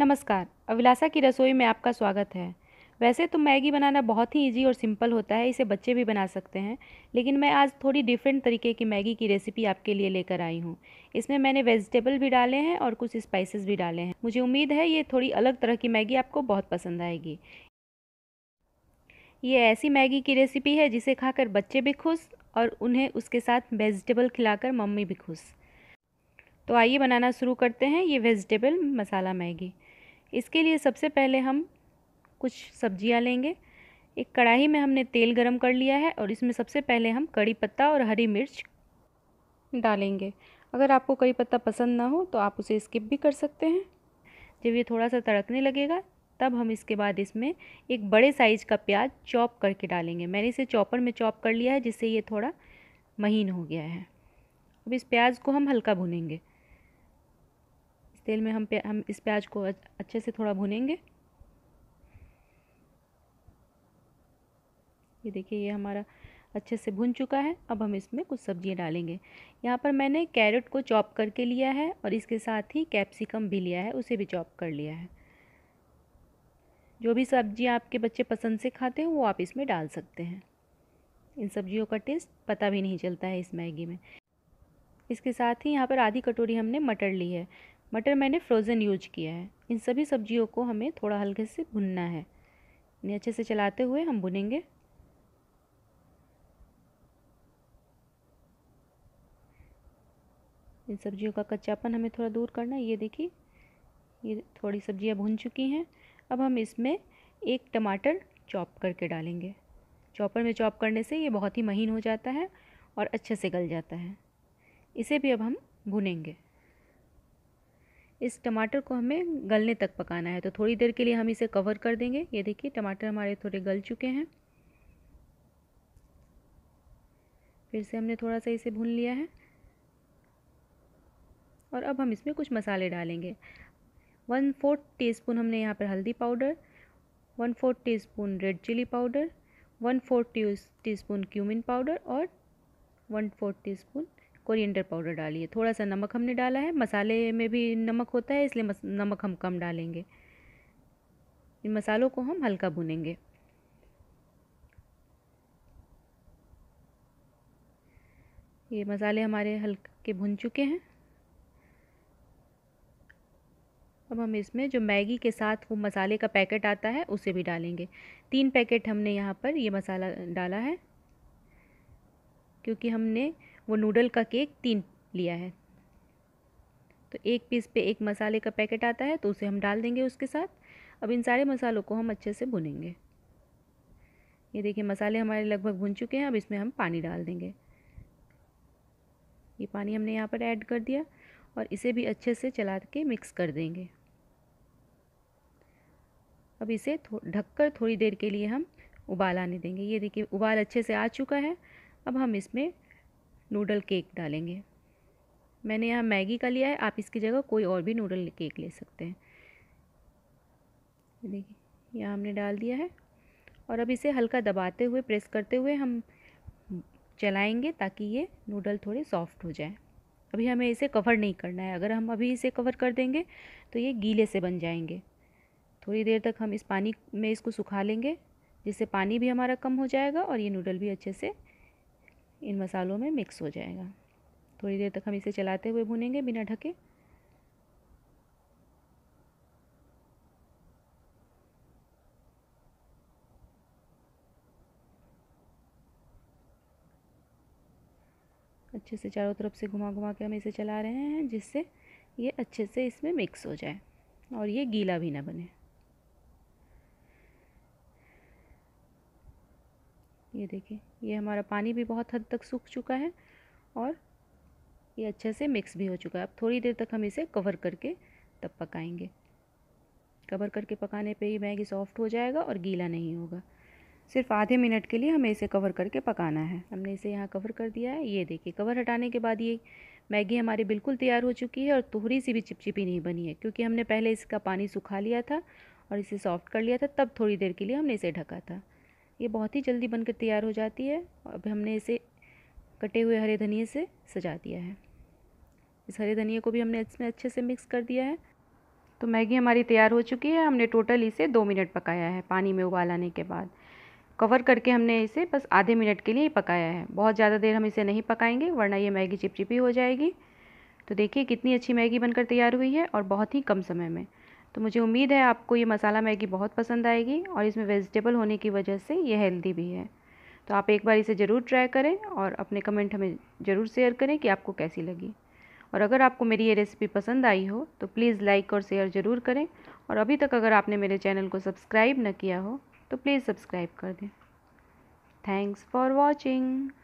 नमस्कार अविलासा की रसोई में आपका स्वागत है वैसे तो मैगी बनाना बहुत ही इजी और सिंपल होता है इसे बच्चे भी बना सकते हैं लेकिन मैं आज थोड़ी डिफरेंट तरीके की मैगी की रेसिपी आपके लिए लेकर आई हूँ इसमें मैंने वेजिटेबल भी डाले हैं और कुछ स्पाइसेस भी डाले हैं मुझे उम्मीद है ये थोड़ी अलग तरह की मैगी आपको बहुत पसंद आएगी ये ऐसी मैगी की रेसिपी है जिसे खाकर बच्चे भी खुश और उन्हें उसके साथ वेजिटेबल खिलाकर मम्मी भी खुश तो आइए बनाना शुरू करते हैं ये वेजिटेबल मसाला मैगी इसके लिए सबसे पहले हम कुछ सब्जियां लेंगे एक कढ़ाई में हमने तेल गरम कर लिया है और इसमें सबसे पहले हम कड़ी पत्ता और हरी मिर्च डालेंगे अगर आपको कड़ी पत्ता पसंद ना हो तो आप उसे स्किप भी कर सकते हैं जब ये थोड़ा सा तड़कने लगेगा तब हम इसके बाद इसमें एक बड़े साइज़ का प्याज चॉप करके डालेंगे मैंने इसे चॉपर में चॉप कर लिया है जिससे ये थोड़ा महीन हो गया है अब इस प्याज को हम हल्का भुनेंगे तेल में हम हम इस प्याज को अच्छे से थोड़ा भुनेंगे ये देखिए ये हमारा अच्छे से भुन चुका है अब हम इसमें कुछ सब्जियां डालेंगे यहाँ पर मैंने कैरेट को चॉप करके लिया है और इसके साथ ही कैप्सिकम भी लिया है उसे भी चॉप कर लिया है जो भी सब्जी आपके बच्चे पसंद से खाते हैं वो आप इसमें डाल सकते हैं इन सब्जियों का टेस्ट पता भी नहीं चलता है इस मैगी में इसके साथ ही यहाँ पर आधी कटोरी हमने मटर ली है मटर मैंने फ्रोज़न यूज किया है इन सभी सब्जियों को हमें थोड़ा हल्के से भुनना है इन्हें अच्छे से चलाते हुए हम भुनेंगे इन सब्जियों का कच्चापन हमें थोड़ा दूर करना है ये देखिए ये थोड़ी सब्जियां भुन चुकी हैं अब हम इसमें एक टमाटर चॉप करके डालेंगे चॉपर में चॉप करने से ये बहुत ही महीन हो जाता है और अच्छे से गल जाता है इसे भी अब हम भुनेंगे इस टमाटर को हमें गलने तक पकाना है तो थोड़ी देर के लिए हम इसे कवर कर देंगे ये देखिए टमाटर हमारे थोड़े गल चुके हैं फिर से हमने थोड़ा सा इसे भून लिया है और अब हम इसमें कुछ मसाले डालेंगे वन फोर्थ टीस्पून हमने यहाँ पर हल्दी powder one fourth teaspoon red chilli powder one fourth spoon cumin powder और one fourth teaspoon coriander powder डालिए थोड़ा सा नमक हमने डाला है मसाले में भी नमक होता है इसलिए नमक हम कम डालेंगे इन मसालों को हम हल्का भुनेंगे ये मसाले हमारे हल्के भुन चुके हैं अब हम इसमें जो मैगी के साथ वो मसाले का पैकेट आता है उसे भी डालेंगे तीन पैकेट हमने यहाँ पर ये मसाला डाला है क्योंकि हमने वो नूडल का केक तीन लिया है तो एक पीस पे एक मसाले का पैकेट आता है तो उसे हम डाल देंगे उसके साथ अब इन सारे मसालों को हम अच्छे से भुनेंगे ये देखिए मसाले हमारे लगभग भुन चुके हैं अब इसमें हम पानी डाल देंगे ये पानी हमने यहाँ पर ऐड कर दिया और इसे भी अच्छे से चला के मिक्स कर देंगे अब इसे थो, ढककर थोड़ी देर के लिए हम उबाल आने देंगे ये देखिए उबाल अच्छे से आ चुका है अब हम इसमें नूडल केक डालेंगे मैंने यहाँ मैगी का लिया है आप इसकी जगह कोई और भी नूडल केक ले सकते हैं देखिए यहाँ हमने डाल दिया है और अब इसे हल्का दबाते हुए प्रेस करते हुए हम चलाएंगे ताकि ये नूडल थोड़े सॉफ्ट हो जाए अभी हमें इसे कवर नहीं करना है अगर हम अभी इसे कवर कर देंगे तो ये गीले से बन जाएंगे थोड़ी देर तक हम इस पानी में इसको सुखा लेंगे जिससे पानी भी हमारा कम हो जाएगा और ये नूडल भी अच्छे से इन मसालों में मिक्स हो जाएगा थोड़ी देर तक हम इसे चलाते हुए भुनेंगे बिना ढके अच्छे से चारों तरफ से घुमा घुमा के हम इसे चला रहे हैं जिससे ये अच्छे से इसमें मिक्स हो जाए और ये गीला भी ना बने ये देखिए ये हमारा पानी भी बहुत हद तक सूख चुका है और ये अच्छे से मिक्स भी हो चुका है अब थोड़ी देर तक हम इसे कवर करके तब पकाएंगे कवर करके पकाने पे ही मैगी सॉफ्ट हो जाएगा और गीला नहीं होगा सिर्फ आधे मिनट के लिए हमें इसे कवर करके पकाना है हमने इसे यहाँ कवर कर दिया है ये देखिए कवर हटाने के बाद ये मैगी हमारी बिल्कुल तैयार हो चुकी है और थोड़ी सी भी चिपचिपी नहीं बनी है क्योंकि हमने पहले इसका पानी सुखा लिया था और इसे सॉफ्ट कर लिया था तब थोड़ी देर के लिए हमने इसे ढका था ये बहुत ही जल्दी बनकर तैयार हो जाती है अब हमने इसे कटे हुए हरे धनिए से सजा दिया है इस हरे धनिए को भी हमने इसमें अच्छे से मिक्स कर दिया है तो मैगी हमारी तैयार हो चुकी है हमने टोटल इसे दो मिनट पकाया है पानी में उबाल आने के बाद कवर करके हमने इसे बस आधे मिनट के लिए ही पकाया है बहुत ज़्यादा देर हम इसे नहीं पकाएंगे वरना ये मैगी चिपचिपी हो जाएगी तो देखिए कितनी अच्छी मैगी बनकर तैयार हुई है और बहुत ही कम समय में तो मुझे उम्मीद है आपको ये मसाला मैगी बहुत पसंद आएगी और इसमें वेजिटेबल होने की वजह से ये हेल्दी भी है तो आप एक बार इसे ज़रूर ट्राई करें और अपने कमेंट हमें ज़रूर शेयर करें कि आपको कैसी लगी और अगर आपको मेरी ये रेसिपी पसंद आई हो तो प्लीज़ लाइक और शेयर ज़रूर करें और अभी तक अगर आपने मेरे चैनल को सब्सक्राइब न किया हो तो प्लीज़ सब्सक्राइब कर दें थैंक्स फॉर वॉचिंग